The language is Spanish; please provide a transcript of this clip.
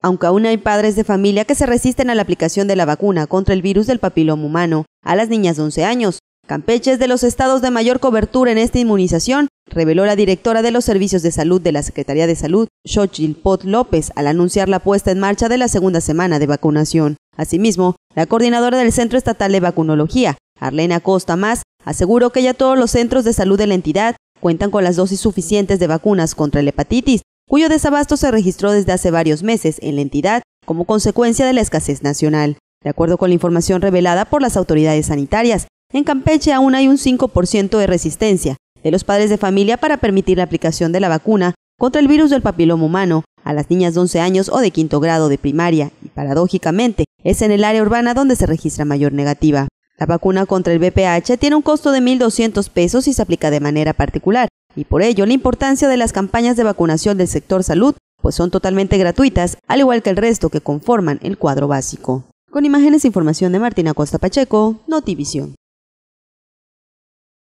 Aunque aún hay padres de familia que se resisten a la aplicación de la vacuna contra el virus del papiloma humano a las niñas de 11 años, Campeche es de los estados de mayor cobertura en esta inmunización, reveló la directora de los servicios de salud de la Secretaría de Salud, Xochitl Pot López, al anunciar la puesta en marcha de la segunda semana de vacunación. Asimismo, la coordinadora del Centro Estatal de Vacunología, Arlena Costa Más, aseguró que ya todos los centros de salud de la entidad cuentan con las dosis suficientes de vacunas contra la hepatitis, cuyo desabasto se registró desde hace varios meses en la entidad como consecuencia de la escasez nacional. De acuerdo con la información revelada por las autoridades sanitarias, en Campeche aún hay un 5% de resistencia de los padres de familia para permitir la aplicación de la vacuna contra el virus del papiloma humano a las niñas de 11 años o de quinto grado de primaria y paradójicamente es en el área urbana donde se registra mayor negativa. La vacuna contra el VPH tiene un costo de 1.200 pesos y se aplica de manera particular, y por ello la importancia de las campañas de vacunación del sector salud, pues son totalmente gratuitas, al igual que el resto que conforman el cuadro básico. Con imágenes e información de Martina Costa Pacheco, Notivisión.